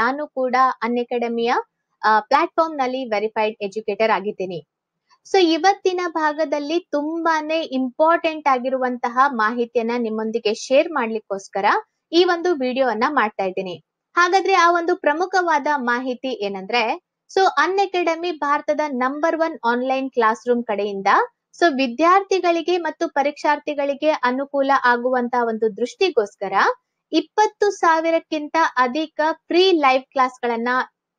ನಾನು ಕೂಡ ಅನ್ಎಕೆಡೆಮಿಯ ಪ್ಲಾಟ್ಫಾರ್ಮ್ ನಲ್ಲಿ ವೆರಿಫೈಡ್ ಎಜುಕೇಟರ್ ಆಗಿದ್ದೀನಿ ಸೊ ಇವತ್ತಿನ ಭಾಗದಲ್ಲಿ ತುಂಬಾನೇ ಇಂಪಾರ್ಟೆಂಟ್ ಆಗಿರುವಂತಹ ಮಾಹಿತಿಯನ್ನ ನಿಮ್ಮೊಂದಿಗೆ ಶೇರ್ ಮಾಡ್ಲಿಕ್ಕೋಸ್ಕರ ಈ ಒಂದು ವಿಡಿಯೋವನ್ನ ಮಾಡ್ತಾ ಇದ್ದೀನಿ ಹಾಗಾದ್ರೆ ಆ ಒಂದು ಪ್ರಮುಖವಾದ ಮಾಹಿತಿ ಏನಂದ್ರೆ ಸೊ ಅನ್ ಅಕಾಡೆಮಿ ಭಾರತದ number one online classroom ಕಡೆಯಿಂದ ಸೊ ವಿದ್ಯಾರ್ಥಿಗಳಿಗೆ ಮತ್ತು ಪರೀಕ್ಷಾರ್ಥಿಗಳಿಗೆ ಅನುಕೂಲ ಆಗುವಂತಹ ಒಂದು ದೃಷ್ಟಿಗೋಸ್ಕರ ಇಪ್ಪತ್ತು ಸಾವಿರಕ್ಕಿಂತ ಅಧಿಕ ಫ್ರೀ ಲೈವ್ ಕ್ಲಾಸ್ ಗಳನ್ನ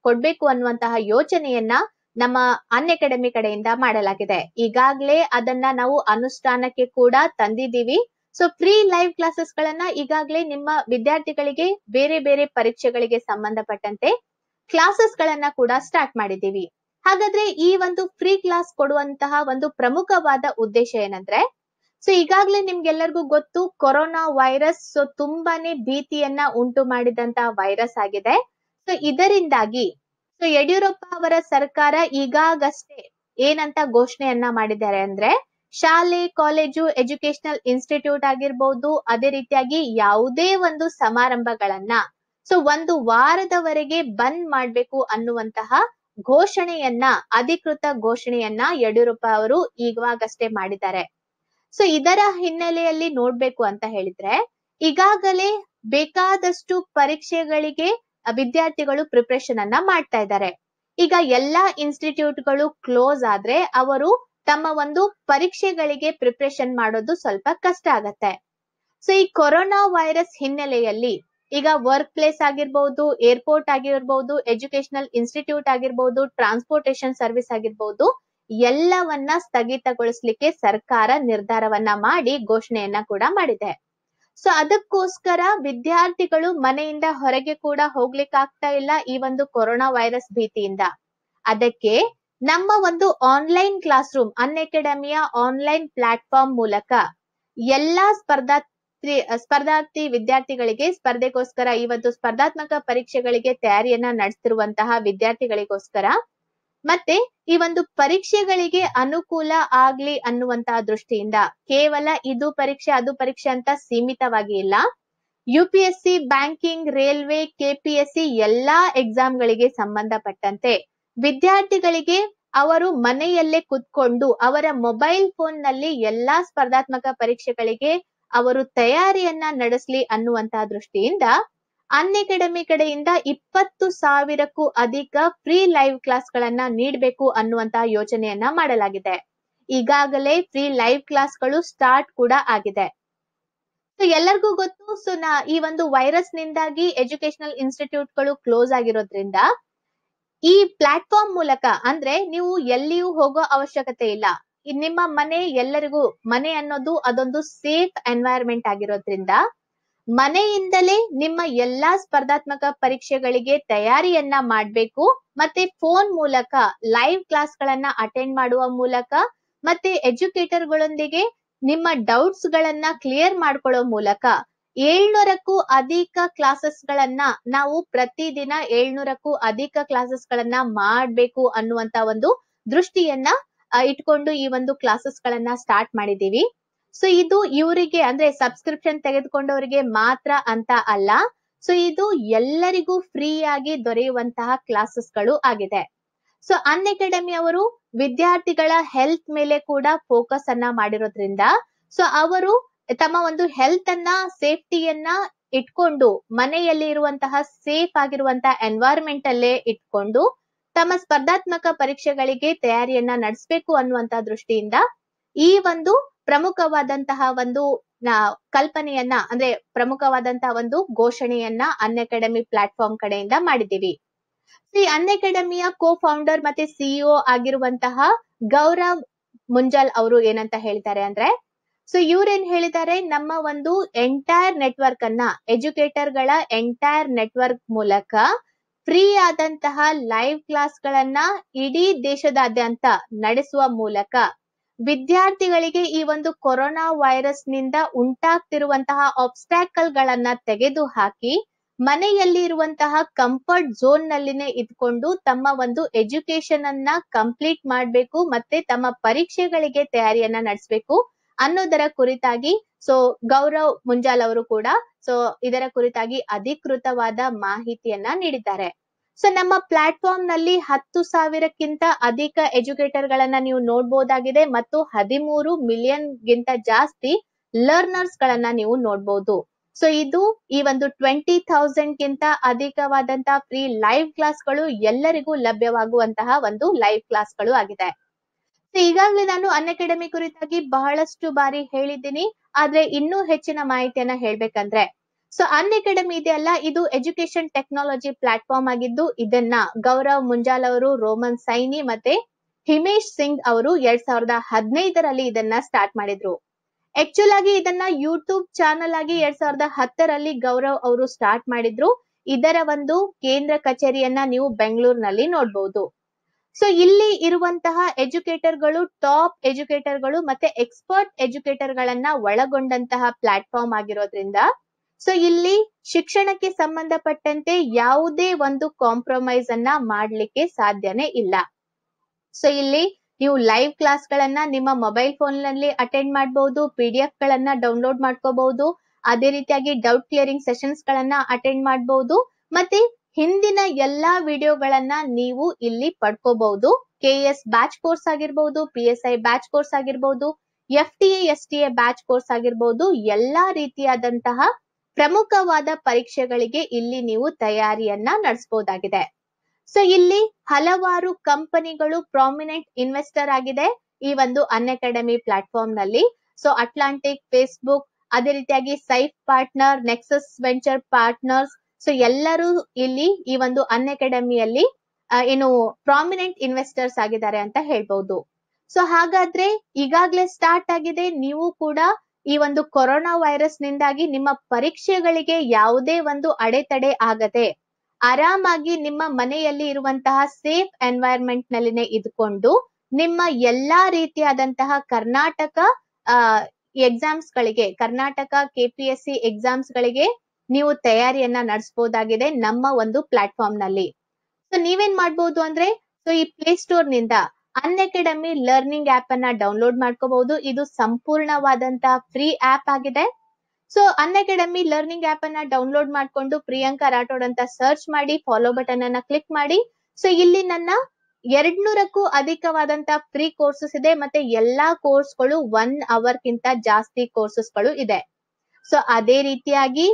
ಕೊಡ್ಬೇಕು ಅನ್ನುವಂತಹ ಯೋಚನೆಯನ್ನ ನಮ್ಮ ಅನ್ ಅಕಾಡೆಮಿ ಕಡೆಯಿಂದ ಮಾಡಲಾಗಿದೆ ಈಗಾಗಲೇ ಅದನ್ನ ನಾವು ಅನುಷ್ಠಾನಕ್ಕೆ ಕೂಡ ತಂದಿದ್ದೀವಿ ಸೊ ಫ್ರೀ ಲೈವ್ ಕ್ಲಾಸಸ್ ಗಳನ್ನ ಈಗಾಗಲೇ ನಿಮ್ಮ ವಿದ್ಯಾರ್ಥಿಗಳಿಗೆ ಬೇರೆ ಬೇರೆ ಪರೀಕ್ಷೆಗಳಿಗೆ ಸಂಬಂಧಪಟ್ಟಂತೆ ಕ್ಲಾಸಸ್ ಗಳನ್ನ ಕೂಡ ಸ್ಟಾರ್ಟ್ ಮಾಡಿದ್ದೀವಿ ಹಾಗಾದ್ರೆ ಈ ಒಂದು ಫ್ರೀ ಕ್ಲಾಸ್ ಕೊಡುವಂತಹ ಒಂದು ಪ್ರಮುಖವಾದ ಉದ್ದೇಶ ಏನಂದ್ರೆ ಸೊ ಈಗಾಗ್ಲೇ ನಿಮ್ಗೆಲ್ಲರಿಗೂ ಗೊತ್ತು ಕೊರೋನಾ ವೈರಸ್ ಸೊ ತುಂಬಾನೇ ಭೀತಿಯನ್ನ ಉಂಟು ಮಾಡಿದಂತ ವೈರಸ್ ಆಗಿದೆ ಸೊ ಇದರಿಂದಾಗಿ ಸೊ ಯಡಿಯೂರಪ್ಪ ಅವರ ಸರ್ಕಾರ ಈಗಾಗಷ್ಟೇ ಏನಂತ ಘೋಷಣೆಯನ್ನ ಮಾಡಿದ್ದಾರೆ ಅಂದ್ರೆ ಶಾಲೆ ಕಾಲೇಜು ಎಜುಕೇಶನಲ್ ಇನ್ಸ್ಟಿಟ್ಯೂಟ್ ಆಗಿರ್ಬಹುದು ಅದೇ ರೀತಿಯಾಗಿ ಯಾವುದೇ ಒಂದು ಸಮಾರಂಭಗಳನ್ನ ಸೊ ಒಂದು ವಾರದವರೆಗೆ ಬಂದ್ ಮಾಡ್ಬೇಕು ಅನ್ನುವಂತಹ ಘೋಷಣೆಯನ್ನ ಅಧಿಕೃತ ಘೋಷಣೆಯನ್ನ ಯಡಿಯೂರಪ್ಪ ಅವರು ಈಗಾಗಷ್ಟೇ ಮಾಡಿದ್ದಾರೆ ಸೊ ಇದರ ಹಿನ್ನೆಲೆಯಲ್ಲಿ ನೋಡ್ಬೇಕು ಅಂತ ಹೇಳಿದ್ರೆ ಈಗಾಗಲೇ ಬೇಕಾದಷ್ಟು ಪರೀಕ್ಷೆಗಳಿಗೆ ವಿದ್ಯಾರ್ಥಿಗಳು ಪ್ರಿಪ್ರೇಷನ್ ಅನ್ನ ಮಾಡ್ತಾ ಇದ್ದಾರೆ ಈಗ ಎಲ್ಲಾ ಇನ್ಸ್ಟಿಟ್ಯೂಟ್ಗಳು ಕ್ಲೋಸ್ ಆದ್ರೆ ಅವರು ತಮ್ಮ ಒಂದು ಪರೀಕ್ಷೆಗಳಿಗೆ ಪ್ರಿಪ್ರೇಷನ್ ಮಾಡೋದು ಸ್ವಲ್ಪ ಕಷ್ಟ ಆಗತ್ತೆ ಸೊ ಈ ಕೊರೋನಾ ವೈರಸ್ ಹಿನ್ನೆಲೆಯಲ್ಲಿ ಈಗ ವರ್ಕ್ ಪ್ಲೇಸ್ ಆಗಿರ್ಬಹುದು ಏರ್ಪೋರ್ಟ್ ಆಗಿರ್ಬಹುದು ಎಜುಕೇಶನಲ್ ಇನ್ಸ್ಟಿಟ್ಯೂಟ್ ಆಗಿರ್ಬಹುದು ಟ್ರಾನ್ಸ್ಪೋರ್ಟೇಶನ್ ಸರ್ವಿಸ್ ಆಗಿರ್ಬಹುದು ಎಲ್ಲವನ್ನ ಸ್ಥಗಿತಗೊಳಿಸ್ಲಿಕ್ಕೆ ಸರ್ಕಾರ ನಿರ್ಧಾರವನ್ನ ಮಾಡಿ ಘೋಷಣೆಯನ್ನ ಕೂಡ ಮಾಡಿದೆ ಸೊ ಅದಕ್ಕೋಸ್ಕರ ವಿದ್ಯಾರ್ಥಿಗಳು ಮನೆಯಿಂದ ಹೊರಗೆ ಕೂಡ ಹೋಗ್ಲಿಕ್ಕಾಗ್ತಾ ಇಲ್ಲ ಈ ಒಂದು ಕೊರೋನಾ ವೈರಸ್ ಭೀತಿಯಿಂದ ಅದಕ್ಕೆ ನಮ್ಮ ಒಂದು ಆನ್ಲೈನ್ ಕ್ಲಾಸ್ ರೂಮ್ ಅನ್ ಅಕಾಡೆಮಿಯ ಆನ್ಲೈನ್ ಪ್ಲಾಟ್ಫಾರ್ಮ್ ಮೂಲಕ ಎಲ್ಲಾ ಸ್ಪರ್ಧಾ ಸ್ಪರ್ಧಾರ್ಥಿ ವಿದ್ಯಾರ್ಥಿಗಳಿಗೆ ಸ್ಪರ್ಧೆಗೋಸ್ಕರ ಈ ಒಂದು ಸ್ಪರ್ಧಾತ್ಮಕ ಪರೀಕ್ಷೆಗಳಿಗೆ ತಯಾರಿಯನ್ನ ನಡೆಸ್ತಿರುವಂತಹ ವಿದ್ಯಾರ್ಥಿಗಳಿಗೋಸ್ಕರ ಮತ್ತೆ ಈ ಒಂದು ಪರೀಕ್ಷೆಗಳಿಗೆ ಅನುಕೂಲ ಆಗ್ಲಿ ಅನ್ನುವಂತಹ ದೃಷ್ಟಿಯಿಂದ ಕೇವಲ ಇದು ಪರೀಕ್ಷೆ ಅದು ಪರೀಕ್ಷೆ ಅಂತ ಸೀಮಿತವಾಗಿ ಇಲ್ಲ U P S C banking railway C ಎಲ್ಲಾ ಎಕ್ಸಾಮ್ಗಳಿಗೆ ಸಂಬಂಧಪಟ್ಟಂತೆ ವಿದ್ಯಾರ್ಥಿಗಳಿಗೆ ಅವರು ಮನೆಯಲ್ಲೇ ಕುತ್ಕೊಂಡು ಅವರ ಮೊಬೈಲ್ ಫೋನ್ ನಲ್ಲಿ ಎಲ್ಲಾ ಸ್ಪರ್ಧಾತ್ಮಕ ಪರೀಕ್ಷೆಗಳಿಗೆ ಅವರು ತಯಾರಿಯನ್ನ ನಡೆಸಲಿ ಅನ್ನುವಂತಹ ದೃಷ್ಟಿಯಿಂದ ಅನ್ ಅಕಾಡೆಮಿ ಕಡೆಯಿಂದ ಇಪ್ಪತ್ತು ಸಾವಿರಕ್ಕೂ ಅಧಿಕ ಫ್ರೀ ಲೈವ್ ಕ್ಲಾಸ್ ಗಳನ್ನ ನೀಡಬೇಕು ಅನ್ನುವಂತಹ ಯೋಚನೆಯನ್ನ ಮಾಡಲಾಗಿದೆ ಈಗಾಗಲೇ ಫ್ರೀ ಲೈವ್ ಕ್ಲಾಸ್ ಗಳು ಸ್ಟಾರ್ಟ್ ಕೂಡ ಆಗಿದೆ ಎಲ್ಲರಿಗೂ ಗೊತ್ತು ಸೊ ಈ ಒಂದು ವೈರಸ್ ನಿಂದಾಗಿ ಎಜುಕೇಶನಲ್ ಇನ್ಸ್ಟಿಟ್ಯೂಟ್ ಗಳು ಕ್ಲೋಸ್ ಆಗಿರೋದ್ರಿಂದ ಈ ಪ್ಲಾಟ್ಫಾರ್ಮ್ ಮೂಲಕ ಅಂದ್ರೆ ನೀವು ಎಲ್ಲಿಯೂ ಹೋಗೋ ಅವಶ್ಯಕತೆ ಇಲ್ಲ ನಿಮ್ಮ ಮನೆ ಎಲ್ಲರಿಗೂ ಮನೆ ಅನ್ನೋದು ಅದೊಂದು ಸೇಫ್ ಎನ್ವೈರನ್ಮೆಂಟ್ ಆಗಿರೋದ್ರಿಂದ ಮನೆಯಿಂದಲೇ ನಿಮ್ಮ ಎಲ್ಲಾ ಸ್ಪರ್ಧಾತ್ಮಕ ಪರೀಕ್ಷೆಗಳಿಗೆ ತಯಾರಿಯನ್ನ ಮಾಡ್ಬೇಕು ಮತ್ತೆ ಫೋನ್ ಮೂಲಕ ಲೈವ್ ಕ್ಲಾಸ್ ಗಳನ್ನ ಅಟೆಂಡ್ ಮಾಡುವ ಮೂಲಕ ಮತ್ತೆ ಎಜುಕೇಟರ್ ಗಳೊಂದಿಗೆ ನಿಮ್ಮ ಡೌಟ್ಸ್ ಗಳನ್ನ ಕ್ಲಿಯರ್ ಮಾಡ್ಕೊಳ್ಳೋ ಮೂಲಕ ಏಳ್ನೂರಕ್ಕೂ ಅಧಿಕ ಕ್ಲಾಸಸ್ ಗಳನ್ನ ನಾವು ಪ್ರತಿದಿನ ಏಳ್ನೂರಕ್ಕೂ ಅಧಿಕ ಕ್ಲಾಸಸ್ ಗಳನ್ನ ಮಾಡ್ಬೇಕು ಅನ್ನುವಂತ ಒಂದು ದೃಷ್ಟಿಯನ್ನ ಇಟ್ಕೊಂಡು ಈ ಒಂದು ಕ್ಲಾಸಸ್ ಗಳನ್ನ ಸ್ಟಾರ್ಟ್ ಮಾಡಿದ್ದೀವಿ ಸೊ ಇದು ಇವರಿಗೆ ಅಂದ್ರೆ ಸಬ್ಸ್ಕ್ರಿಪ್ಷನ್ ತೆಗೆದುಕೊಂಡವರಿಗೆ ಮಾತ್ರ ಅಂತ ಅಲ್ಲ ಸೊ ಇದು ಎಲ್ಲರಿಗೂ ಫ್ರೀ ಆಗಿ ದೊರೆಯುವಂತಹ ಕ್ಲಾಸಸ್ ಗಳು ಆಗಿದೆ ಸೊ ಅನ್ ಅಕಾಡೆಮಿ ಅವರು ವಿದ್ಯಾರ್ಥಿಗಳ ಹೆಲ್ತ್ ಮೇಲೆ ಕೂಡ ಫೋಕಸ್ ಅನ್ನ ಮಾಡಿರೋದ್ರಿಂದ ಸೊ ಅವರು ತಮ್ಮ ಒಂದು ಹೆಲ್ತ್ ಅನ್ನ ಸೇಫ್ಟಿಯನ್ನ ಇಟ್ಕೊಂಡು ಮನೆಯಲ್ಲಿ ಇರುವಂತಹ ಸೇಫ್ ಆಗಿರುವಂತಹ ಎನ್ವೈರನ್ಮೆಂಟ್ ಅಲ್ಲೇ ಇಟ್ಕೊಂಡು ತಮ್ಮ ಸ್ಪರ್ಧಾತ್ಮಕ ಪರೀಕ್ಷೆಗಳಿಗೆ ತಯಾರಿಯನ್ನ ನಡೆಸಬೇಕು ಅನ್ನುವಂತಹ ದೃಷ್ಟಿಯಿಂದ ಈ ಒಂದು ಪ್ರಮುಖವಾದಂತಹ ಒಂದು ಕಲ್ಪನೆಯನ್ನ ಅಂದ್ರೆ ಪ್ರಮುಖವಾದಂತಹ ಒಂದು ಘೋಷಣೆಯನ್ನ ಅನ್ ಅಕಾಡೆಮಿ ಪ್ಲಾಟ್ಫಾರ್ಮ್ ಕಡೆಯಿಂದ ಮಾಡಿದ್ದೀವಿ ಈ ಅನ್ ಅಕಾಡೆಮಿಯ ಕೋ ಫೌಂಡರ್ ಮತ್ತೆ ಸಿಇಒ e ಆಗಿರುವಂತಹ ಗೌರವ್ ಮುಂಜಾಲ್ ಅವರು ಏನಂತ ಹೇಳ್ತಾರೆ ಅಂದ್ರೆ ಸೊ ಇವ್ರೇನ್ ಹೇಳಿದ್ದಾರೆ ನಮ್ಮ ಒಂದು ಎಂಟೈರ್ ನೆಟ್ವರ್ಕ್ ಅನ್ನ ಎಜುಕೇಟರ್ ಗಳ ಎಂಟೈರ್ ನೆಟ್ವರ್ಕ್ ಮೂಲಕ ಫ್ರೀ ಆದಂತಹ ಲೈವ್ ಕ್ಲಾಸ್ ಗಳನ್ನ ಇಡೀ ದೇಶದಾದ್ಯಂತ ನಡೆಸುವ ಮೂಲಕ ವಿದ್ಯಾರ್ಥಿಗಳಿಗೆ ಈ ಒಂದು ಕೊರೋನಾ ವೈರಸ್ ನಿಂದ ಉಂಟಾಗ್ತಿರುವಂತಹ ಆಬ್ಸ್ಟಾಕಲ್ ಗಳನ್ನ ತೆಗೆದು ಹಾಕಿ ಮನೆಯಲ್ಲಿ ಇರುವಂತಹ ಕಂಫರ್ಟ್ ಝೋನ್ ನಲ್ಲಿನೇ ಇದ್ಕೊಂಡು ತಮ್ಮ ಒಂದು ಎಜುಕೇಶನ್ ಅನ್ನ ಕಂಪ್ಲೀಟ್ ಮಾಡಬೇಕು ಮತ್ತೆ ತಮ್ಮ ಪರೀಕ್ಷೆಗಳಿಗೆ ತಯಾರಿಯನ್ನ ನಡೆಸ್ಬೇಕು ಅನ್ನೋದರ ಕುರಿತಾಗಿ ಸೊ ಗೌರವ್ ಮುಂಜಾಲ್ ಅವರು ಕೂಡ ಸೊ ಇದರ ಕುರಿತಾಗಿ ಅಧಿಕೃತವಾದ ಮಾಹಿತಿಯನ್ನ ನೀಡಿದ್ದಾರೆ ಸೊ ನಮ್ಮ ಪ್ಲಾಟ್ಫಾರ್ಮ್ ನಲ್ಲಿ ಹತ್ತು ಸಾವಿರಕ್ಕಿಂತ ಅಧಿಕ ಎಜುಕೇಟರ್ ಗಳನ್ನ ನೀವು ನೋಡ್ಬೋದಾಗಿದೆ ಮತ್ತು ಹದಿಮೂರು ಮಿಲಿಯನ್ ಗಿಂತ ಜಾಸ್ತಿ ಲರ್ನರ್ಸ್ ಗಳನ್ನ ನೀವು ನೋಡ್ಬೋದು ಸೊ ಇದು ಈ ಒಂದು ಟ್ವೆಂಟಿ ಥೌಸಂಡ್ ಗಿಂತ ಅಧಿಕವಾದಂತಹ ಫ್ರೀ ಲೈವ್ ಕ್ಲಾಸ್ಗಳು ಎಲ್ಲರಿಗೂ ಲಭ್ಯವಾಗುವಂತಹ ಒಂದು ಲೈವ್ ಕ್ಲಾಸ್ ಗಳು ಆಗಿದೆ ಸೊ ಈಗಾಗಲೇ ನಾನು ಅನ್ಅಕಾಡೆಮಿ ಕುರಿತಾಗಿ ಬಹಳಷ್ಟು ಬಾರಿ ಹೇಳಿದ್ದೀನಿ ಆದ್ರೆ ಇನ್ನೂ ಹೆಚ್ಚಿನ ಮಾಹಿತಿಯನ್ನ ಹೇಳ್ಬೇಕಂದ್ರೆ ಸೊ ಅನ್ ಅಕಾಡೆಮಿ ಇದೆಯಲ್ಲ ಇದು ಎಜುಕೇಶನ್ ಟೆಕ್ನಾಲಜಿ ಪ್ಲಾಟ್ಫಾರ್ಮ್ ಆಗಿದ್ದು ಇದನ್ನ ಗೌರವ್ ಮುಂಜಾಲ್ ಅವರು ರೋಮನ್ ಸೈನಿ ಮತ್ತೆ ಹಿಮೇಶ್ ಸಿಂಗ್ ಅವರು ಎರಡ್ ಸಾವಿರದ ಹದಿನೈದರಲ್ಲಿ ಇದನ್ನ ಸ್ಟಾರ್ಟ್ ಮಾಡಿದ್ರು ಆಕ್ಚುಲ್ ಆಗಿ ಇದನ್ನ ಯೂಟ್ಯೂಬ್ ಚಾನಲ್ ಆಗಿ ಎರಡ್ ಸಾವಿರದ ಹತ್ತರಲ್ಲಿ ಗೌರವ್ ಅವರು ಸ್ಟಾರ್ಟ್ ಮಾಡಿದ್ರು ಇದರ ಒಂದು ಕೇಂದ್ರ ಕಚೇರಿಯನ್ನ ನೀವು ಬೆಂಗಳೂರಿನಲ್ಲಿ ನೋಡಬಹುದು ಸೊ ಇಲ್ಲಿ ಇರುವಂತಹ ಎಜುಕೇಟರ್ಗಳು ಟಾಪ್ ಎಜುಕೇಟರ್ಗಳು ಮತ್ತೆ ಎಕ್ಸ್ಪರ್ಟ್ ಎಜುಕೇಟರ್ ಗಳನ್ನ ಒಳಗೊಂಡಂತಹ ಪ್ಲಾಟ್ಫಾರ್ಮ್ ಆಗಿರೋದ್ರಿಂದ ಸೊ ಇಲ್ಲಿ ಶಿಕ್ಷಣಕ್ಕೆ ಸಂಬಂಧಪಟ್ಟಂತೆ ಯಾವುದೇ ಒಂದು ಕಾಂಪ್ರಮೈಸ್ ಅನ್ನ ಮಾಡ್ಲಿಕ್ಕೆ ಸಾಧ್ಯನೇ ಇಲ್ಲ ಸೊ ಇಲ್ಲಿ ನೀವು ಲೈವ್ ಕ್ಲಾಸ್ ಗಳನ್ನ ನಿಮ್ಮ ಮೊಬೈಲ್ ಫೋನ್ ನಲ್ಲಿ ಅಟೆಂಡ್ ಮಾಡಬಹುದು ಪಿ ಡಿ ಎಫ್ ಗಳನ್ನ ಡೌನ್ಲೋಡ್ ಮಾಡ್ಕೋಬಹುದು ಅದೇ ರೀತಿಯಾಗಿ ಡೌಟ್ ಕ್ಲಿಯರಿಂಗ್ ಸೆಷನ್ಸ್ ಗಳನ್ನ ಅಟೆಂಡ್ ಮಾಡಬಹುದು ಮತ್ತೆ ಹಿಂದಿನ ಎಲ್ಲಾ ವಿಡಿಯೋಗಳನ್ನ ನೀವು ಇಲ್ಲಿ ಪಡ್ಕೋಬಹುದು ಕೆ ಎಸ್ ಬ್ಯಾಚ್ ಕೋರ್ಸ್ ಆಗಿರ್ಬಹುದು P S I batch course ಆಗಿರ್ಬಹುದು F T S T A batch course ಆಗಿರ್ಬಹುದು ಎಲ್ಲಾ ರೀತಿಯಾದಂತಹ ಪ್ರಮುಖವಾದ ಪರೀಕ್ಷೆಗಳಿಗೆ ಇಲ್ಲಿ ನೀವು ತಯಾರಿಯನ್ನ ನಡೆಸಬಹುದಾಗಿದೆ ಸೊ ಇಲ್ಲಿ ಹಲವಾರು ಕಂಪನಿಗಳು ಪ್ರಾಮಿನೆಂಟ್ ಇನ್ವೆಸ್ಟರ್ ಆಗಿದೆ ಈ ಒಂದು ಅನ್ ಅಕಾಡೆಮಿ ಪ್ಲಾಟ್ಫಾರ್ಮ್ ನಲ್ಲಿ ಸೊ ಅಟ್ಲಾಂಟಿಕ್ ಫೇಸ್ಬುಕ್ ಅದೇ ರೀತಿಯಾಗಿ SAIF partner Nexus venture partners so ಎಲ್ಲರೂ ಇಲ್ಲಿ ಈ ಒಂದು ಅನ್ ಅಕಾಡೆಮಿಯಲ್ಲಿ ಏನು ಪ್ರಾಮಿನೆಂಟ್ ಇನ್ವೆಸ್ಟರ್ಸ್ ಆಗಿದ್ದಾರೆ ಅಂತ ಹೇಳ್ಬಹುದು ಸೊ ಹಾಗಾದ್ರೆ ಈಗಾಗ್ಲೇ ಸ್ಟಾರ್ಟ್ ಆಗಿದೆ ನೀವು ಕೂಡ ಈ ಒಂದು ಕೊರೋನಾ ವೈರಸ್ ನಿಂದಾಗಿ ನಿಮ್ಮ ಪರೀಕ್ಷೆಗಳಿಗೆ ಯಾವುದೇ ಒಂದು ಅಡೆತಡೆ ಆಗದೆ ಆರಾಮಾಗಿ ನಿಮ್ಮ ಮನೆಯಲ್ಲಿ ಇರುವಂತಹ ಸೇಫ್ ಎನ್ವೈರನ್ಮೆಂಟ್ ನಲ್ಲಿನೇ ಇದ್ಕೊಂಡು ನಿಮ್ಮ ಎಲ್ಲಾ ರೀತಿಯಾದಂತಹ ಕರ್ನಾಟಕ ಎಕ್ಸಾಮ್ಸ್ ಗಳಿಗೆ ಕರ್ನಾಟಕ ಸಿ ಎಕ್ಸಾಮ್ಸ್ ಗಳಿಗೆ ನೀವು ತಯಾರಿಯನ್ನ ನಡೆಸಬಹುದಾಗಿದೆ ನಮ್ಮ ಒಂದು ಪ್ಲಾಟ್ಫಾರ್ಮ್ ನಲ್ಲಿ ಸೊ ನೀವೇನ್ ಮಾಡಬಹುದು ಅಂದ್ರೆ ಸೊ ಈ ಪ್ಲೇ ಸ್ಟೋರ್ ನಿಂದ ಅನ್ಅಕಾಡೆಮಿ ಲರ್ನಿಂಗ್ ಆಪ್ ಅನ್ನ ಡೌನ್ಲೋಡ್ ಮಾಡ್ಕೋಬಹುದು ಇದು ಸಂಪೂರ್ಣವಾದಂತಹ ಫ್ರೀ ಆಪ್ ಆಗಿದೆ ಸೊ ಅನ್ಅಕಾಡೆಮಿ ಲರ್ನಿಂಗ್ ಆಪ್ ಅನ್ನ ಡೌನ್ಲೋಡ್ ಮಾಡ್ಕೊಂಡು ಪ್ರಿಯಾಂಕಾ ರಾಠೋಡ್ ಅಂತ ಸರ್ಚ್ ಮಾಡಿ ಫಾಲೋ ಬಟನ್ ಅನ್ನ ಕ್ಲಿಕ್ ಮಾಡಿ ಸೊ ಇಲ್ಲಿ ನನ್ನ ನೂರಕ್ಕೂ ಅಧಿಕವಾದಂತ ಫ್ರೀ ಕೋರ್ಸಸ್ ಇದೆ ಮತ್ತೆ ಎಲ್ಲಾ ಕೋರ್ಸ್ಗಳು ಒನ್ ಅವರ್ ಗಿಂತ ಜಾಸ್ತಿ ಕೋರ್ಸಸ್ಗಳು ಇದೆ ಸೊ ಅದೇ ರೀತಿಯಾಗಿ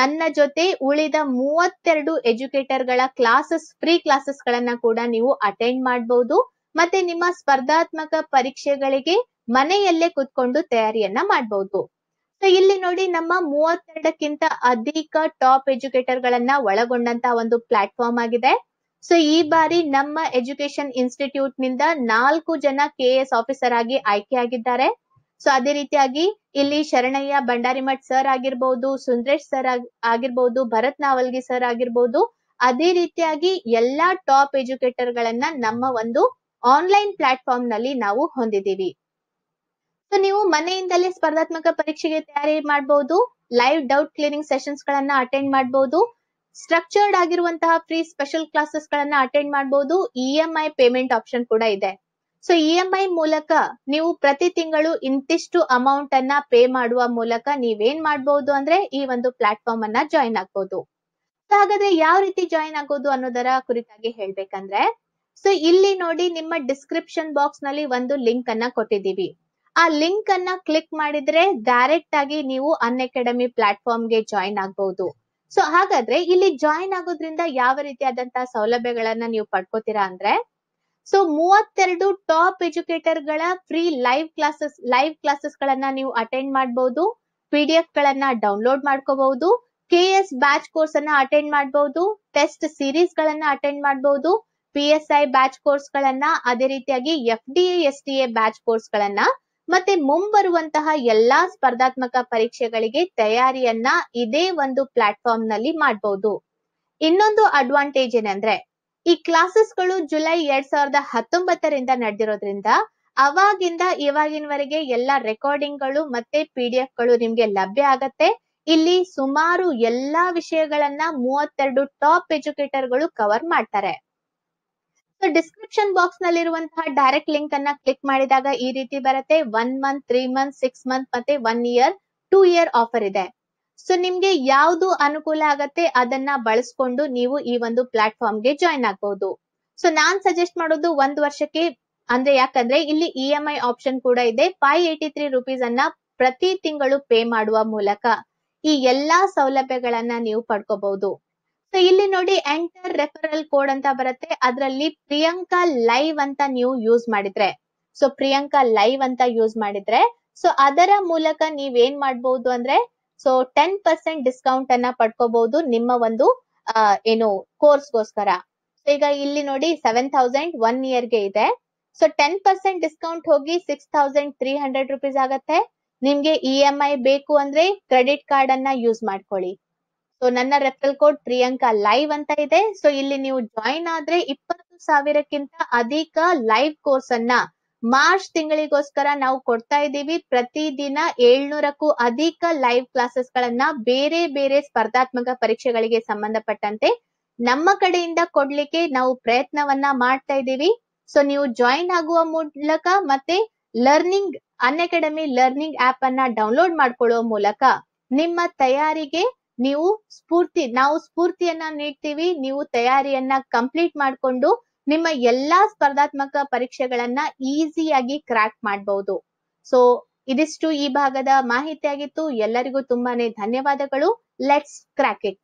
ನನ್ನ ಜೊತೆ ಉಳಿದ ಮೂವತ್ತೆರಡು ಎಜುಕೇಟರ್ ಗಳ ಕ್ಲಾಸಸ್ ಫ್ರೀ ಕ್ಲಾಸಸ್ ಗಳನ್ನ ಕೂಡ ನೀವು ಅಟೆಂಡ್ ಮಾಡಬಹುದು ಮತ್ತೆ ನಿಮ್ಮ ಸ್ಪರ್ಧಾತ್ಮಕ ಪರೀಕ್ಷೆಗಳಿಗೆ ಮನೆಯಲ್ಲೇ ಕುತ್ಕೊಂಡು ತಯಾರಿಯನ್ನ ಮಾಡಬಹುದು ಸೊ ಇಲ್ಲಿ ನೋಡಿ ನಮ್ಮ ಮೂವತ್ತೆರಡಕ್ಕಿಂತ ಅಧಿಕ ಟಾಪ್ ಎಜುಕೇಟರ್ ಗಳನ್ನ ಒಳಗೊಂಡಂತ ಒಂದು ಪ್ಲಾಟ್ಫಾರ್ಮ್ ಆಗಿದೆ ಸೊ ಈ ಬಾರಿ ನಮ್ಮ ಎಜುಕೇಶನ್ ಇನ್ಸ್ಟಿಟ್ಯೂಟ್ ನಿಂದ ನಾಲ್ಕು ಜನ ಎಸ್ ಆಫೀಸರ್ ಆಗಿ ಆಯ್ಕೆಯಾಗಿದ್ದಾರೆ ಸೊ ಅದೇ ರೀತಿಯಾಗಿ ಇಲ್ಲಿ ಶರಣಯ್ಯ ಭಂಡಾರಿಮಠ್ ಸರ್ ಆಗಿರ್ಬಹುದು ಸುಂದ್ರೇಶ್ ಸರ್ ಆಗಿರ್ಬಹುದು ಭರತ್ ನಾವಲ್ಗಿ ಸರ್ ಆಗಿರ್ಬಹುದು ಅದೇ ರೀತಿಯಾಗಿ ಎಲ್ಲಾ ಟಾಪ್ ಎಜುಕೇಟರ್ ಗಳನ್ನ ನಮ್ಮ ಒಂದು ಆನ್ಲೈನ್ ಪ್ಲಾಟ್ಫಾರ್ಮ್ ನಲ್ಲಿ ನಾವು ಹೊಂದಿದ್ದೀವಿ ಸೊ ನೀವು ಮನೆಯಿಂದಲೇ ಸ್ಪರ್ಧಾತ್ಮಕ ಪರೀಕ್ಷೆಗೆ ತಯಾರಿ ಮಾಡಬಹುದು ಲೈವ್ ಡೌಟ್ ಕ್ಲಿಯರಿಂಗ್ ಸೆಷನ್ಸ್ ಗಳನ್ನ ಅಟೆಂಡ್ ಮಾಡಬಹುದು ಸ್ಟ್ರಕ್ಚರ್ಡ್ ಆಗಿರುವಂತಹ ಫ್ರೀ ಸ್ಪೆಷಲ್ ಕ್ಲಾಸಸ್ ಗಳನ್ನ ಅಟೆಂಡ್ ಮಾಡಬಹುದು E M I payment option ಕೂಡ ಇದೆ ಸೊ ಇ ಎಂ ಐ ಮೂಲಕ ನೀವು ಪ್ರತಿ ತಿಂಗಳು ಇಂತಿಷ್ಟು ಅಮೌಂಟ್ ಅನ್ನ ಪೇ ಮಾಡುವ ಮೂಲಕ ನೀವೇನ್ ಮಾಡಬಹುದು ಅಂದ್ರೆ ಈ ಒಂದು ಪ್ಲಾಟ್ಫಾರ್ಮ್ ಅನ್ನ ಜಾಯಿನ್ ಆಗ್ಬಹುದು ಹಾಗಾದ್ರೆ ಯಾವ ರೀತಿ ಜಾಯಿನ್ ಆಗೋದು ಅನ್ನೋದರ ಕುರಿತಾಗಿ ಹೇಳ್ಬೇಕಂದ್ರೆ ಸೊ ಇಲ್ಲಿ ನೋಡಿ ನಿಮ್ಮ ಡಿಸ್ಕ್ರಿಪ್ಷನ್ ಬಾಕ್ಸ್ ನಲ್ಲಿ ಒಂದು ಲಿಂಕ್ ಅನ್ನ ಕೊಟ್ಟಿದ್ದೀವಿ ಆ ಲಿಂಕ್ ಅನ್ನ ಕ್ಲಿಕ್ ಮಾಡಿದ್ರೆ ಡೈರೆಕ್ಟ್ ಆಗಿ ನೀವು ಅನ್ ಅಕಾಡೆಮಿ ಪ್ಲಾಟ್ಫಾರ್ಮ್ ಗೆ ಜಾಯಿನ್ ಆಗಬಹುದು ಸೊ ಹಾಗಾದ್ರೆ ಇಲ್ಲಿ ಜಾಯಿನ್ ಆಗೋದ್ರಿಂದ ಯಾವ ರೀತಿಯಾದಂತಹ ಸೌಲಭ್ಯಗಳನ್ನ ನೀವು ಪಡ್ಕೋತೀರಾ ಅಂದ್ರೆ ಸೊ ಮೂವತ್ತೆರಡು ಟಾಪ್ ಎಜುಕೇಟರ್ ಗಳ free live classes live classes ಗಳನ್ನ ನೀವು ಅಟೆಂಡ್ ಮಾಡಬಹುದು ಪಿ ಡಿ ಎಫ್ ಗಳನ್ನ ಡೌನ್ಲೋಡ್ ಮಾಡ್ಕೋಬಹುದು ಕೆ ಎಸ್ ಬ್ಯಾಚ್ ಕೋರ್ಸ್ ಅನ್ನ ಅಟೆಂಡ್ ಮಾಡಬಹುದು ಟೆಸ್ಟ್ ಸೀರೀಸ್ ಗಳನ್ನ ಅಟೆಂಡ್ ಮಾಡಬಹುದು P S I batch course ಗಳನ್ನ ಅದೇ ರೀತಿಯಾಗಿ F D S T A batch course ಗಳನ್ನ ಮತ್ತೆ ಮುಂಬರುವಂತಹ ಎಲ್ಲಾ ಸ್ಪರ್ಧಾತ್ಮಕ ಪರೀಕ್ಷೆಗಳಿಗೆ ತಯಾರಿಯನ್ನ ಇದೇ ಒಂದು ಪ್ಲಾಟ್ಫಾರ್ಮ್ ನಲ್ಲಿ ಮಾಡಬಹುದು ಇನ್ನೊಂದು ಅಡ್ವಾಂಟೇಜ್ ಏನಂದ್ರೆ ಈ ಕ್ಲಾಸಸ್ ಗಳು ಜುಲೈ ಎರಡ್ ಸಾವಿರದ ಹತ್ತೊಂಬತ್ತರಿಂದ ನಡೆದಿರೋದ್ರಿಂದ ಅವಾಗಿಂದ ಇವಾಗಿನವರೆಗೆ ಎಲ್ಲಾ ರೆಕಾರ್ಡಿಂಗ್ ಗಳು ಮತ್ತೆ ಪಿ ಡಿ ಎಫ್ ಗಳು ನಿಮ್ಗೆ ಲಭ್ಯ ಆಗತ್ತೆ ಇಲ್ಲಿ ಸುಮಾರು ಎಲ್ಲಾ ವಿಷಯಗಳನ್ನ ಮೂವತ್ತೆರಡು ಟಾಪ್ ಎಜುಕೇಟರ್ ಗಳು ಕವರ್ ಮಾಡ್ತಾರೆ ಸೊ ಡಿಸ್ಕ್ರಿಪ್ಷನ್ ಬಾಕ್ಸ್ ನಲ್ಲಿರುವಂತಹ ಡೈರೆಕ್ಟ್ ಲಿಂಕ್ ಅನ್ನ ಕ್ಲಿಕ್ ಮಾಡಿದಾಗ ಈ ರೀತಿ ಬರುತ್ತೆ one month three month six month ಮತ್ತೆ one year two year offer ಇದೆ ಸೊ ನಿಮ್ಗೆ ಯಾವ್ದು ಅನುಕೂಲ ಆಗತ್ತೆ ಅದನ್ನ ಬಳಸ್ಕೊಂಡು ನೀವು ಈ ಒಂದು ಗೆ ಜಾಯಿನ್ ಆಗ್ಬಹುದು ಸೊ ನಾನ್ ಸಜೆಸ್ಟ್ ಮಾಡೋದು ಒಂದ್ ವರ್ಷಕ್ಕೆ ಅಂದ್ರೆ ಯಾಕಂದ್ರೆ ಇಲ್ಲಿ ಇ ಎಂ ಐ ಆಪ್ಷನ್ ಕೂಡ ಇದೆ ಫೈವ್ ಏಟಿ ತ್ರೀ ರುಪೀಸ್ ಅನ್ನ ಪ್ರತಿ ತಿಂಗಳು ಪೇ ಮಾಡುವ ಮೂಲಕ ಈ ಎಲ್ಲಾ ಸೌಲಭ್ಯಗಳನ್ನ ನೀವು ಪಡ್ಕೋಬಹುದು ಸೊ ಇಲ್ಲಿ ನೋಡಿ ಎಂಟರ್ ರೆಫರಲ್ ಕೋಡ್ ಅಂತ ಬರುತ್ತೆ ಅದರಲ್ಲಿ ಪ್ರಿಯಾಂಕಾ ಲೈವ್ ಅಂತ ನೀವು ಯೂಸ್ ಮಾಡಿದ್ರೆ ಸೊ ಪ್ರಿಯಾಂಕಾ ಲೈವ್ ಅಂತ ಯೂಸ್ ಮಾಡಿದ್ರೆ ಸೊ ಅದರ ಮೂಲಕ ನೀವ್ ಏನ್ ಮಾಡ್ಬಹುದು ಅಂದ್ರೆ ಸೊ ಟೆನ್ ಪರ್ಸೆಂಟ್ ಡಿಸ್ಕೌಂಟ್ ಅನ್ನ ಪಡ್ಕೋಬಹುದು ನಿಮ್ಮ ಒಂದು ಏನು ಕೋರ್ಸ್ಗೋಸ್ಕರ ಸೊ ಈಗ ಇಲ್ಲಿ ನೋಡಿ ಸೆವೆನ್ ಥೌಸಂಡ್ ಒನ್ ಇಯರ್ ಗೆ ಇದೆ ಸೊ ಟೆನ್ ಪರ್ಸೆಂಟ್ ಡಿಸ್ಕೌಂಟ್ ಹೋಗಿ six thousand three hundred rupees ಆಗತ್ತೆ ನಿಮ್ಗೆ ಇ ಎಂ ಐ ಬೇಕು ಅಂದ್ರೆ ಕ್ರೆಡಿಟ್ ಕಾರ್ಡ್ ಅನ್ನ ಯೂಸ್ ಮಾಡ್ಕೊಳ್ಳಿ ಸೊ ನನ್ನ ರೆಫರಲ್ ಕೋಡ್ ಪ್ರಿಯಾಂಕಾ ಲೈವ್ ಅಂತ ಇದೆ ಸೊ ಇಲ್ಲಿ ನೀವು ಜಾಯಿನ್ ಆದ್ರೆ ಇಪ್ಪತ್ತು ಸಾವಿರಕ್ಕಿಂತ ಅಧಿಕ ಲೈವ್ ಕೋರ್ಸ್ ಅನ್ನ ಮಾರ್ಚ್ ತಿಂಗಳಿಗೋಸ್ಕರ ನಾವು ಕೊಡ್ತಾ ಇದ್ದೀವಿ ಪ್ರತಿದಿನ ಏಳ್ನೂರಕ್ಕೂ ಅಧಿಕ ಲೈವ್ ಕ್ಲಾಸಸ್ ಗಳನ್ನ ಬೇರೆ ಬೇರೆ ಸ್ಪರ್ಧಾತ್ಮಕ ಪರೀಕ್ಷೆಗಳಿಗೆ ಸಂಬಂಧಪಟ್ಟಂತೆ ನಮ್ಮ ಕಡೆಯಿಂದ ಕೊಡ್ಲಿಕ್ಕೆ ನಾವು ಪ್ರಯತ್ನವನ್ನ ಮಾಡ್ತಾ ಇದ್ದೀವಿ ಸೊ ನೀವು ಜಾಯಿನ್ ಆಗುವ ಮೂಲಕ ಮತ್ತೆ ಲರ್ನಿಂಗ್ ಅನ್ಅಕಾಡೆಮಿ ಲರ್ನಿಂಗ್ ಆಪ್ ಅನ್ನ ಡೌನ್ಲೋಡ್ ಮಾಡ್ಕೊಳ್ಳುವ ಮೂಲಕ ನಿಮ್ಮ ತಯಾರಿಗೆ ನೀವು ಸ್ಫೂರ್ತಿ ನಾವು ಸ್ಫೂರ್ತಿಯನ್ನ ನೀಡ್ತೀವಿ ನೀವು ತಯಾರಿಯನ್ನ ಕಂಪ್ಲೀಟ್ ಮಾಡಿಕೊಂಡು ನಿಮ್ಮ ಎಲ್ಲಾ ಸ್ಪರ್ಧಾತ್ಮಕ ಪರೀಕ್ಷೆಗಳನ್ನ ಈಸಿಯಾಗಿ ಕ್ರ್ಯಾಕ್ ಮಾಡಬಹುದು ಸೊ ಇದಿಷ್ಟು ಈ ಭಾಗದ ಆಗಿತ್ತು ಎಲ್ಲರಿಗೂ ತುಂಬಾನೇ ಧನ್ಯವಾದಗಳು ಲೆಟ್ಸ್ ಕ್ರ್ಯಾಕ್ ಇಟ್